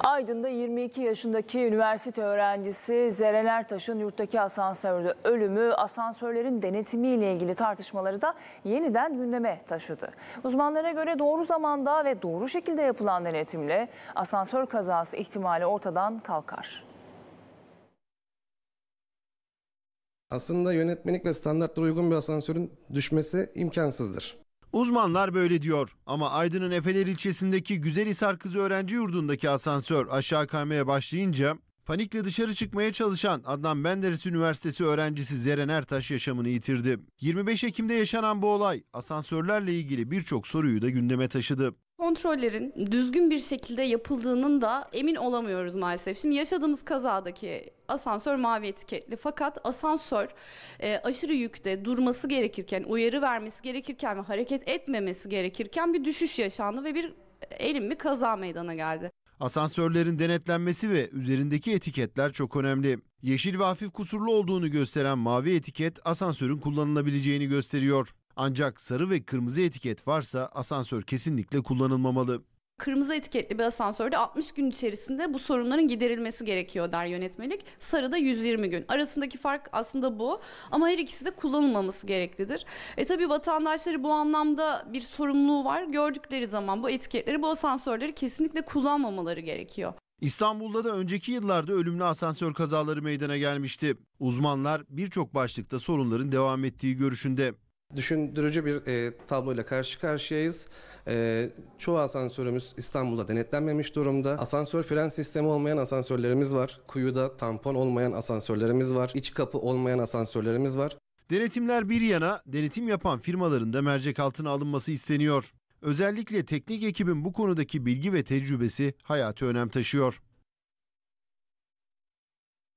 Aydın'da 22 yaşındaki üniversite öğrencisi Zeren Ertaş'ın yurttaki asansörde ölümü asansörlerin denetimiyle ilgili tartışmaları da yeniden gündeme taşıdı. Uzmanlara göre doğru zamanda ve doğru şekilde yapılan denetimle asansör kazası ihtimali ortadan kalkar. Aslında yönetmenlik ve standartlara uygun bir asansörün düşmesi imkansızdır. Uzmanlar böyle diyor ama Aydın'ın Efeler ilçesindeki Güzelhisar Kız Öğrenci Yurdu'ndaki asansör aşağı kaymaya başlayınca Panikle dışarı çıkmaya çalışan Adnan Menderes Üniversitesi öğrencisi Zeren Ertaş yaşamını yitirdi. 25 Ekim'de yaşanan bu olay asansörlerle ilgili birçok soruyu da gündeme taşıdı kontrollerin düzgün bir şekilde yapıldığının da emin olamıyoruz maalesef. Şimdi yaşadığımız kazadaki asansör mavi etiketli fakat asansör e, aşırı yükte durması gerekirken, uyarı vermesi gerekirken ve hareket etmemesi gerekirken bir düşüş yaşandı ve bir elin bir kaza meydana geldi. Asansörlerin denetlenmesi ve üzerindeki etiketler çok önemli. Yeşil ve hafif kusurlu olduğunu gösteren mavi etiket asansörün kullanılabileceğini gösteriyor. Ancak sarı ve kırmızı etiket varsa asansör kesinlikle kullanılmamalı. Kırmızı etiketli bir asansörde 60 gün içerisinde bu sorunların giderilmesi gerekiyor der yönetmelik. Sarıda 120 gün. Arasındaki fark aslında bu ama her ikisi de kullanılmaması gereklidir. E tabi vatandaşları bu anlamda bir sorumluluğu var. Gördükleri zaman bu etiketleri bu asansörleri kesinlikle kullanmamaları gerekiyor. İstanbul'da da önceki yıllarda ölümlü asansör kazaları meydana gelmişti. Uzmanlar birçok başlıkta sorunların devam ettiği görüşünde. Düşündürücü bir e, tabloyla karşı karşıyayız. E, çoğu asansörümüz İstanbul'da denetlenmemiş durumda. Asansör fren sistemi olmayan asansörlerimiz var. Kuyuda tampon olmayan asansörlerimiz var. İç kapı olmayan asansörlerimiz var. Denetimler bir yana denetim yapan firmaların da mercek altına alınması isteniyor. Özellikle teknik ekibin bu konudaki bilgi ve tecrübesi hayati önem taşıyor.